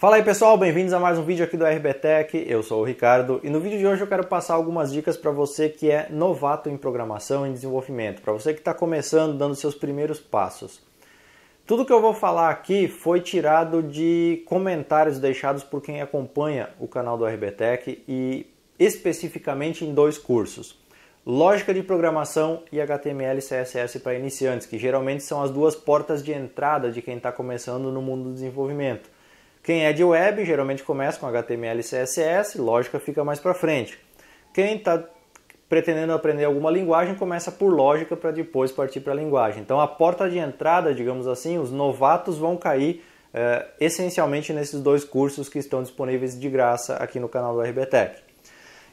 Fala aí pessoal, bem-vindos a mais um vídeo aqui do RBTech, eu sou o Ricardo e no vídeo de hoje eu quero passar algumas dicas para você que é novato em programação e desenvolvimento, para você que está começando, dando seus primeiros passos. Tudo que eu vou falar aqui foi tirado de comentários deixados por quem acompanha o canal do RBTech e especificamente em dois cursos. Lógica de programação e HTML e CSS para iniciantes, que geralmente são as duas portas de entrada de quem está começando no mundo do desenvolvimento. Quem é de web geralmente começa com HTML e CSS, lógica fica mais para frente. Quem está pretendendo aprender alguma linguagem começa por lógica para depois partir para a linguagem. Então a porta de entrada, digamos assim, os novatos vão cair é, essencialmente nesses dois cursos que estão disponíveis de graça aqui no canal do RBTech.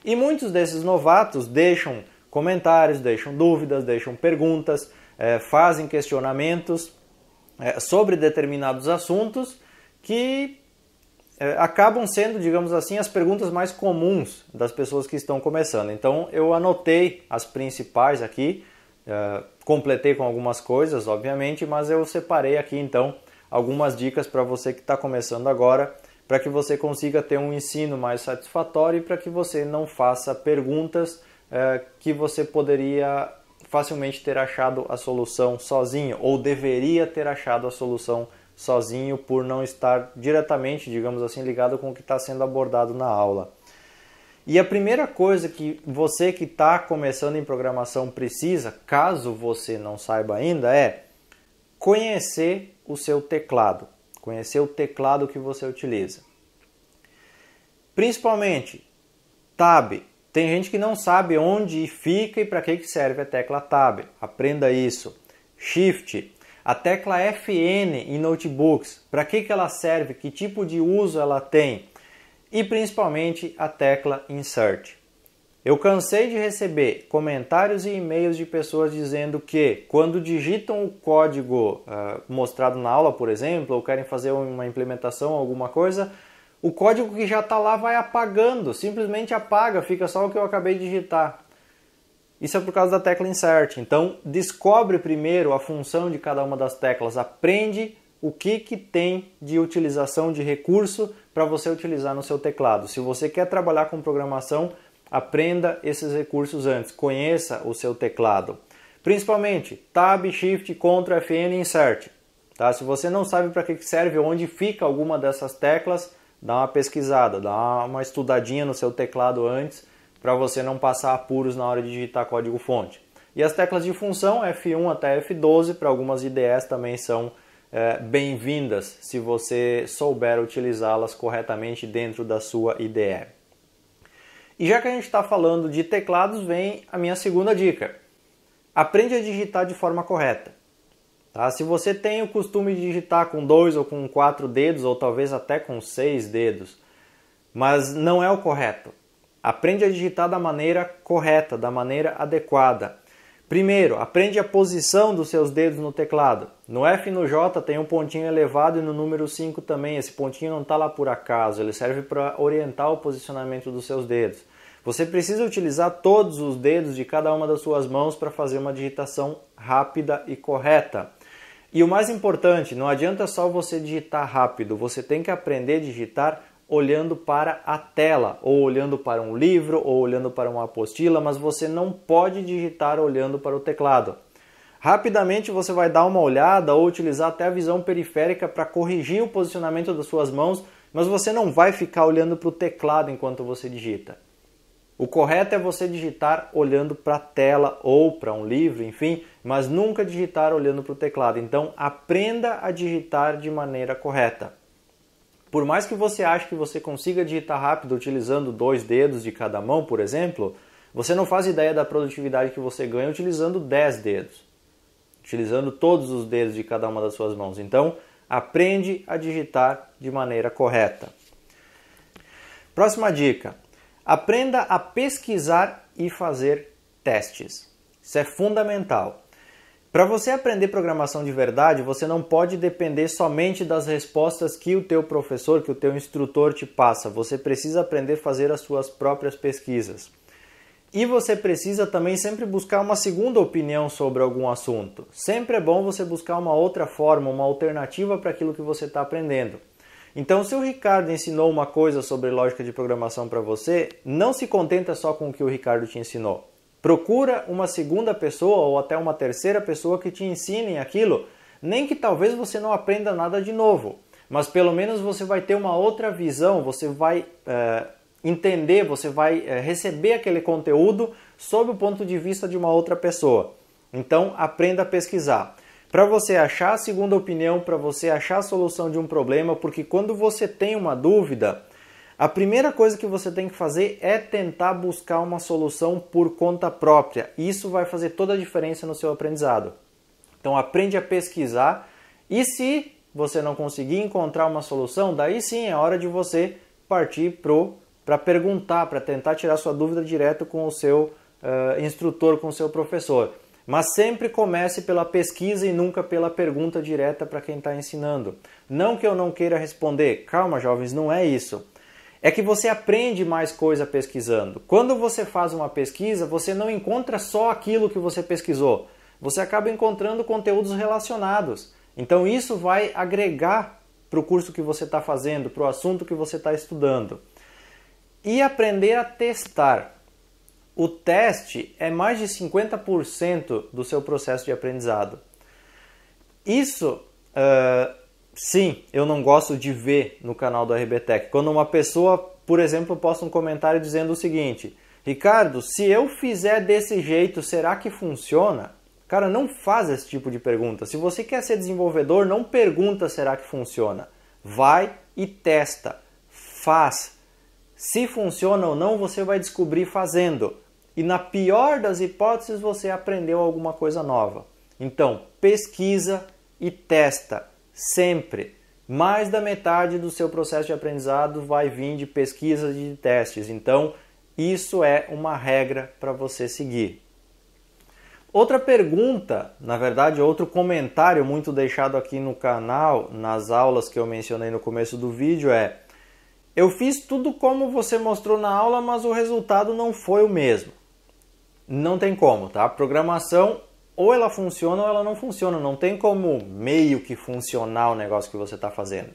E muitos desses novatos deixam comentários, deixam dúvidas, deixam perguntas, é, fazem questionamentos é, sobre determinados assuntos que é, acabam sendo, digamos assim, as perguntas mais comuns das pessoas que estão começando. Então eu anotei as principais aqui, é, completei com algumas coisas, obviamente, mas eu separei aqui então algumas dicas para você que está começando agora, para que você consiga ter um ensino mais satisfatório e para que você não faça perguntas é, que você poderia facilmente ter achado a solução sozinho ou deveria ter achado a solução sozinho sozinho por não estar diretamente, digamos assim, ligado com o que está sendo abordado na aula. E a primeira coisa que você que está começando em programação precisa, caso você não saiba ainda, é conhecer o seu teclado, conhecer o teclado que você utiliza. Principalmente Tab. Tem gente que não sabe onde fica e para que serve a tecla Tab. Aprenda isso. Shift, a tecla Fn em notebooks, para que, que ela serve, que tipo de uso ela tem e principalmente a tecla Insert. Eu cansei de receber comentários e e-mails de pessoas dizendo que, quando digitam o código uh, mostrado na aula, por exemplo, ou querem fazer uma implementação, alguma coisa, o código que já está lá vai apagando, simplesmente apaga, fica só o que eu acabei de digitar. Isso é por causa da tecla insert. Então, descobre primeiro a função de cada uma das teclas, aprende o que, que tem de utilização de recurso para você utilizar no seu teclado. Se você quer trabalhar com programação, aprenda esses recursos antes, conheça o seu teclado. Principalmente Tab, Shift, Ctrl, Fn e Insert. Tá? Se você não sabe para que serve, onde fica alguma dessas teclas, dá uma pesquisada, dá uma estudadinha no seu teclado antes para você não passar apuros na hora de digitar código-fonte. E as teclas de função F1 até F12 para algumas IDEs também são é, bem-vindas se você souber utilizá-las corretamente dentro da sua IDE. E já que a gente está falando de teclados, vem a minha segunda dica. Aprende a digitar de forma correta. Tá? Se você tem o costume de digitar com dois ou com quatro dedos, ou talvez até com seis dedos, mas não é o correto. Aprende a digitar da maneira correta, da maneira adequada. Primeiro, aprende a posição dos seus dedos no teclado. No F e no J tem um pontinho elevado e no número 5 também. Esse pontinho não está lá por acaso, ele serve para orientar o posicionamento dos seus dedos. Você precisa utilizar todos os dedos de cada uma das suas mãos para fazer uma digitação rápida e correta. E o mais importante, não adianta só você digitar rápido, você tem que aprender a digitar olhando para a tela, ou olhando para um livro, ou olhando para uma apostila, mas você não pode digitar olhando para o teclado. Rapidamente você vai dar uma olhada ou utilizar até a visão periférica para corrigir o posicionamento das suas mãos, mas você não vai ficar olhando para o teclado enquanto você digita. O correto é você digitar olhando para a tela ou para um livro, enfim, mas nunca digitar olhando para o teclado. Então aprenda a digitar de maneira correta. Por mais que você ache que você consiga digitar rápido utilizando dois dedos de cada mão, por exemplo, você não faz ideia da produtividade que você ganha utilizando dez dedos, utilizando todos os dedos de cada uma das suas mãos. Então, aprende a digitar de maneira correta. Próxima dica: aprenda a pesquisar e fazer testes. Isso é fundamental. Para você aprender programação de verdade, você não pode depender somente das respostas que o teu professor, que o teu instrutor te passa. Você precisa aprender a fazer as suas próprias pesquisas. E você precisa também sempre buscar uma segunda opinião sobre algum assunto. Sempre é bom você buscar uma outra forma, uma alternativa para aquilo que você está aprendendo. Então, se o Ricardo ensinou uma coisa sobre lógica de programação para você, não se contenta só com o que o Ricardo te ensinou. Procura uma segunda pessoa ou até uma terceira pessoa que te ensine aquilo, nem que talvez você não aprenda nada de novo, mas pelo menos você vai ter uma outra visão, você vai é, entender, você vai é, receber aquele conteúdo sob o ponto de vista de uma outra pessoa. Então, aprenda a pesquisar. Para você achar a segunda opinião, para você achar a solução de um problema, porque quando você tem uma dúvida, a primeira coisa que você tem que fazer é tentar buscar uma solução por conta própria. Isso vai fazer toda a diferença no seu aprendizado. Então aprende a pesquisar e se você não conseguir encontrar uma solução, daí sim é hora de você partir pro para perguntar, para tentar tirar sua dúvida direto com o seu uh, instrutor, com o seu professor. Mas sempre comece pela pesquisa e nunca pela pergunta direta para quem está ensinando. Não que eu não queira responder, calma jovens, não é isso é que você aprende mais coisa pesquisando. Quando você faz uma pesquisa, você não encontra só aquilo que você pesquisou, você acaba encontrando conteúdos relacionados. Então isso vai agregar para o curso que você está fazendo, para o assunto que você está estudando. E aprender a testar. O teste é mais de 50% do seu processo de aprendizado. Isso uh, sim, eu não gosto de ver no canal do Tech Quando uma pessoa, por exemplo, posta um comentário dizendo o seguinte: Ricardo, se eu fizer desse jeito, será que funciona? Cara, não faz esse tipo de pergunta. Se você quer ser desenvolvedor, não pergunta será que funciona. Vai e testa. Faz. Se funciona ou não, você vai descobrir fazendo. E na pior das hipóteses, você aprendeu alguma coisa nova. Então, pesquisa e testa sempre mais da metade do seu processo de aprendizado vai vir de pesquisas e de testes. Então, isso é uma regra para você seguir. Outra pergunta, na verdade, outro comentário muito deixado aqui no canal, nas aulas que eu mencionei no começo do vídeo é: Eu fiz tudo como você mostrou na aula, mas o resultado não foi o mesmo. Não tem como, tá? Programação ou ela funciona ou ela não funciona. Não tem como meio que funcionar o negócio que você está fazendo.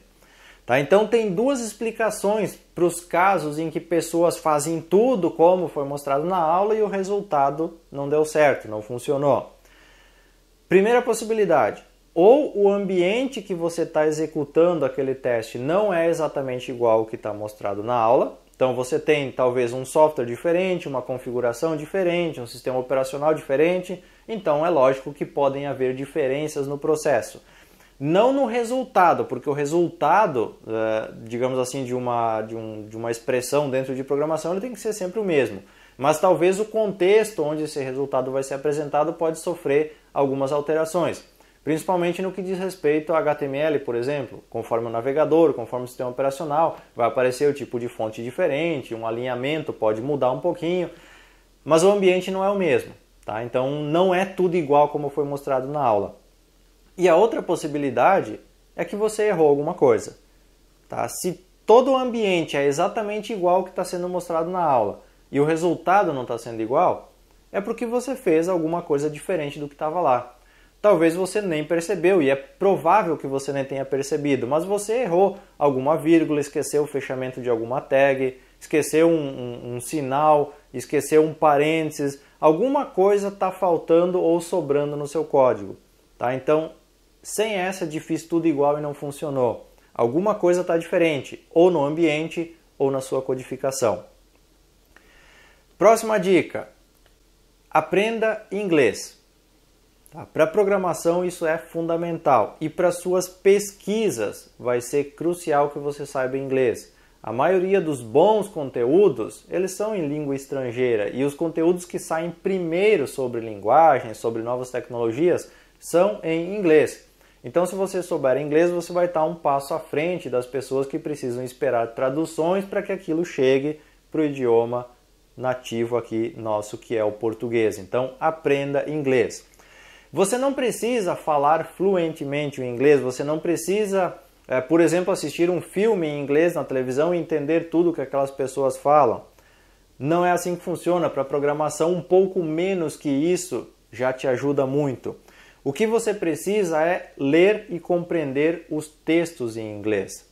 Tá? Então tem duas explicações para os casos em que pessoas fazem tudo como foi mostrado na aula e o resultado não deu certo, não funcionou. Primeira possibilidade, ou o ambiente que você está executando aquele teste não é exatamente igual ao que está mostrado na aula, então você tem talvez um software diferente, uma configuração diferente, um sistema operacional diferente, então é lógico que podem haver diferenças no processo. Não no resultado, porque o resultado, eh, digamos assim, de uma, de, um, de uma expressão dentro de programação, ele tem que ser sempre o mesmo. Mas talvez o contexto onde esse resultado vai ser apresentado pode sofrer algumas alterações. Principalmente no que diz respeito a HTML, por exemplo, conforme o navegador, conforme o sistema operacional, vai aparecer o tipo de fonte diferente, um alinhamento pode mudar um pouquinho, mas o ambiente não é o mesmo, tá? Então não é tudo igual como foi mostrado na aula. E a outra possibilidade é que você errou alguma coisa, tá? Se todo o ambiente é exatamente igual ao que está sendo mostrado na aula e o resultado não está sendo igual, é porque você fez alguma coisa diferente do que estava lá talvez você nem percebeu e é provável que você nem tenha percebido, mas você errou alguma vírgula, esqueceu o fechamento de alguma tag, esqueceu um, um, um sinal, esqueceu um parênteses, alguma coisa está faltando ou sobrando no seu código. Tá? Então, sem essa de fiz tudo igual e não funcionou. Alguma coisa está diferente, ou no ambiente ou na sua codificação. Próxima dica: aprenda inglês. Tá? Para programação isso é fundamental e para suas pesquisas vai ser crucial que você saiba inglês. A maioria dos bons conteúdos, eles são em língua estrangeira e os conteúdos que saem primeiro sobre linguagem, sobre novas tecnologias, são em inglês. Então, se você souber inglês, você vai estar um passo à frente das pessoas que precisam esperar traduções para que aquilo chegue para o idioma nativo aqui nosso, que é o português. Então, aprenda inglês. Você não precisa falar fluentemente o inglês, você não precisa, é, por exemplo, assistir um filme em inglês na televisão e entender tudo que aquelas pessoas falam. Não é assim que funciona. Para programação, um pouco menos que isso já te ajuda muito. O que você precisa é ler e compreender os textos em inglês.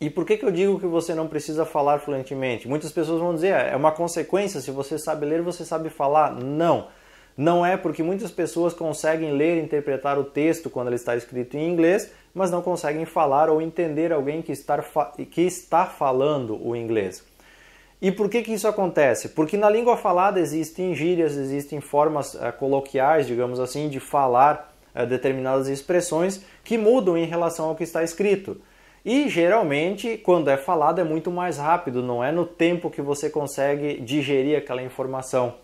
E por que, que eu digo que você não precisa falar fluentemente? Muitas pessoas vão dizer, é, é uma consequência, se você sabe ler, você sabe falar. Não. Não é porque muitas pessoas conseguem ler e interpretar o texto quando ele está escrito em inglês, mas não conseguem falar ou entender alguém que está, que está falando o inglês. E por que, que isso acontece? Porque na língua falada existem gírias, existem formas uh, coloquiais, digamos assim, de falar uh, determinadas expressões que mudam em relação ao que está escrito. E geralmente, quando é falado, é muito mais rápido, não é no tempo que você consegue digerir aquela informação.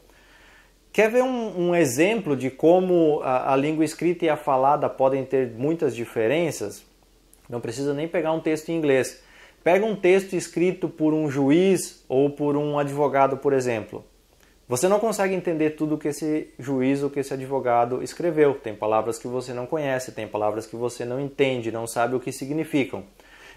Quer ver um, um exemplo de como a, a língua escrita e a falada podem ter muitas diferenças? Não precisa nem pegar um texto em inglês. Pega um texto escrito por um juiz ou por um advogado, por exemplo. Você não consegue entender tudo que esse juiz ou que esse advogado escreveu. Tem palavras que você não conhece, tem palavras que você não entende, não sabe o que significam.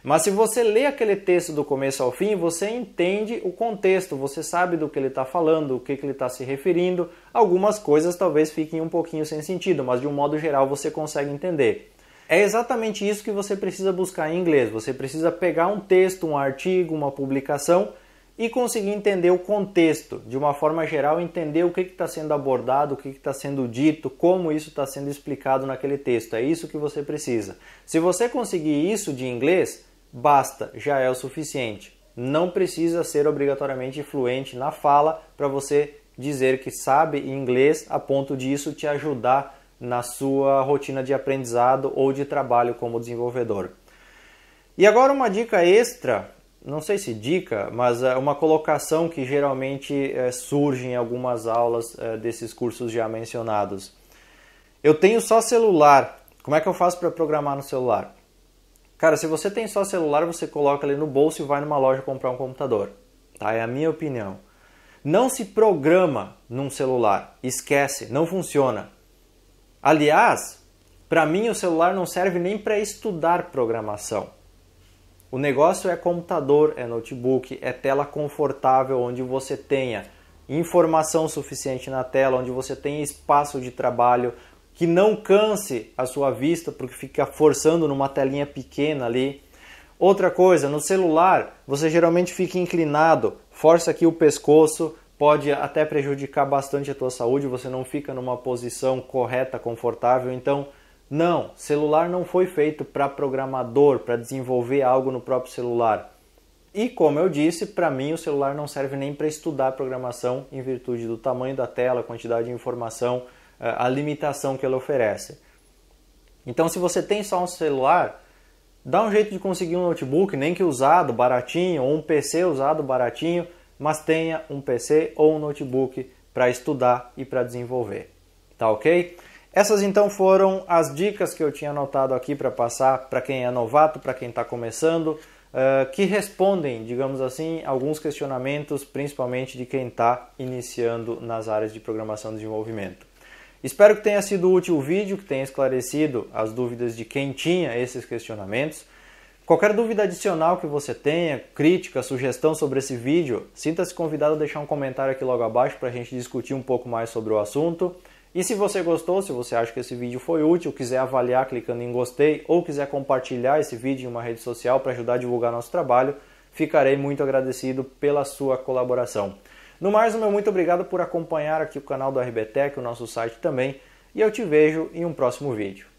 Mas se você lê aquele texto do começo ao fim, você entende o contexto, você sabe do que ele está falando, o que, que ele está se referindo. Algumas coisas talvez fiquem um pouquinho sem sentido, mas de um modo geral você consegue entender. É exatamente isso que você precisa buscar em inglês. Você precisa pegar um texto, um artigo, uma publicação e conseguir entender o contexto, de uma forma geral, entender o que está sendo abordado, o que está sendo dito, como isso está sendo explicado naquele texto. É isso que você precisa. Se você conseguir isso de inglês, basta, já é o suficiente. Não precisa ser obrigatoriamente fluente na fala para você dizer que sabe inglês a ponto disso te ajudar na sua rotina de aprendizado ou de trabalho como desenvolvedor. E agora uma dica extra, não sei se dica, mas eh, uma colocação que geralmente eh, surge em algumas aulas eh, desses cursos já mencionados. Eu tenho só celular. Como é que eu faço para programar no celular? Cara, se você tem só celular, você coloca ali no bolso e vai numa loja comprar um computador. Tá? É a minha opinião. Não se programa num celular. Esquece, não funciona. Aliás, para mim o celular não serve nem para estudar programação. O negócio é computador, é notebook, é tela confortável onde você tenha informação suficiente na tela, onde você tenha espaço de trabalho, que não canse a sua vista porque fica forçando numa telinha pequena ali. Outra coisa, no celular você geralmente fica inclinado, força aqui o pescoço, pode até prejudicar bastante a tua saúde, você não fica numa posição correta, confortável. Então, não, celular não foi feito para programador, para desenvolver algo no próprio celular. E como eu disse, para mim o celular não serve nem para estudar programação em virtude do tamanho da tela, quantidade de informação a limitação que ela oferece. Então, se você tem só um celular, dá um jeito de conseguir um notebook, nem que usado, baratinho, ou um PC usado, baratinho, mas tenha um PC ou um notebook para estudar e para desenvolver. Tá ok? Essas então foram as dicas que eu tinha anotado aqui para passar para quem é novato, para quem está começando, uh, que respondem, digamos assim, alguns questionamentos, principalmente de quem está iniciando nas áreas de programação e desenvolvimento. Espero que tenha sido útil o vídeo, que tenha esclarecido as dúvidas de quem tinha esses questionamentos. Qualquer dúvida adicional que você tenha, crítica, sugestão sobre esse vídeo, sinta-se convidado a deixar um comentário aqui logo abaixo para a gente discutir um pouco mais sobre o assunto. E se você gostou, se você acha que esse vídeo foi útil, quiser avaliar clicando em gostei ou quiser compartilhar esse vídeo em uma rede social para ajudar a divulgar nosso trabalho, ficarei muito agradecido pela sua colaboração. No mais, meu muito obrigado por acompanhar aqui o canal do RBTEC, o nosso site também, e eu te vejo em um próximo vídeo.